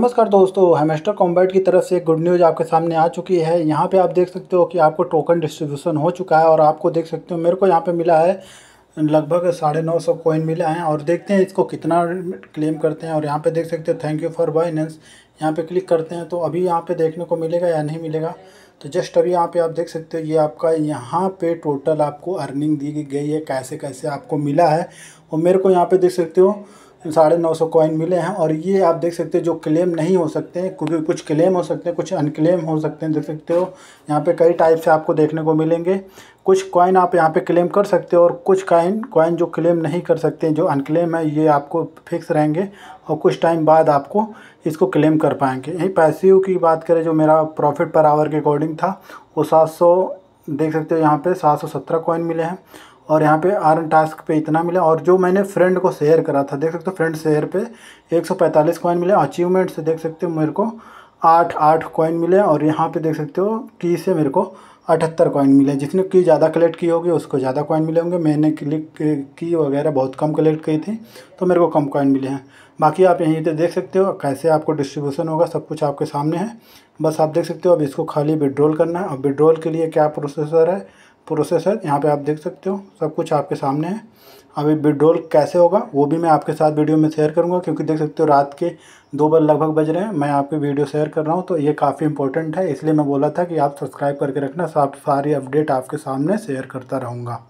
नमस्कार दोस्तों hamster combat की तरफ से गुड न्यूज़ आपके सामने आ चुकी है यहाँ पे आप देख सकते हो कि आपको टोकन डिस्ट्रीब्यूशन हो चुका है और आपको देख सकते हो मेरे को यहाँ पे मिला है लगभग साढ़े नौ सौ कोइन मिला है और देखते हैं इसको कितना क्लेम करते हैं और यहाँ पे देख सकते हो थैंक यू फॉर बाइनेंस यहाँ पर क्लिक करते हैं तो अभी यहाँ पर देखने को मिलेगा या नहीं मिलेगा तो जस्ट अभी यहाँ पर आप देख सकते हो ये आपका यहाँ पर टोटल आपको अर्निंग दी गई है कैसे कैसे आपको मिला है और मेरे को यहाँ पर देख सकते हो साढ़े नौ सौ कॉइन मिले हैं और ये आप देख सकते हो जो क्लेम नहीं हो सकते हैं क्योंकि कुछ क्लेम हो सकते हैं कुछ अनक्लेम हो सकते हैं देख सकते हो यहाँ पे कई टाइप से आपको देखने को मिलेंगे कुछ कॉइन आप यहाँ पे क्लेम कर सकते हो और कुछ कॉइन कॉइन जो क्लेम नहीं कर सकते हैं जो अनक्लेम है ये आपको फिक्स रहेंगे और कुछ टाइम बाद आपको इसको क्लेम कर पाएंगे यही पैसिव की बात करें जो मेरा प्रॉफिट पर आवर के अकॉर्डिंग था वो सात सौ देख सकते हो यहाँ पे सात सौ सत्रह कॉइन मिले हैं और यहाँ पे आर टास्क पे इतना मिला और जो मैंने फ्रेंड को शेयर करा था देख सकते हो फ्रेंड शेयर पे 145 कॉइन मिले अचीवमेंट से देख सकते हो मेरे को आठ आठ कॉइन मिले और यहाँ पे देख सकते हो की से मेरे को अठहत्तर कॉइन मिले जिसने की ज़्यादा कलेक्ट की होगी उसको ज़्यादा कॉइन मिले होंगे मैंने क्लिक की वगैरह बहुत कम कलेक्ट की थी तो मेरे को कम कॉइन मिले हैं बाकी आप यहीं पर देख सकते हो कैसे आपको डिस्ट्रीब्यूशन होगा सब कुछ आपके सामने है बस आप देख सकते हो अब इसको खाली विड्रॉल करना है अब विड्रॉल के लिए क्या प्रोसेसर है प्रोसेस है यहाँ पे आप देख सकते हो सब कुछ आपके सामने है अभी विड्रॉल कैसे होगा वो भी मैं आपके साथ वीडियो में शेयर करूँगा क्योंकि देख सकते हो रात के दो बज लगभग बज रहे हैं मैं आपके वीडियो शेयर कर रहा हूँ तो ये काफ़ी इंपॉर्टेंट है इसलिए मैं बोला था कि आप सब्सक्राइब करके रखना सारी अपडेट आपके सामने शेयर करता रहूँगा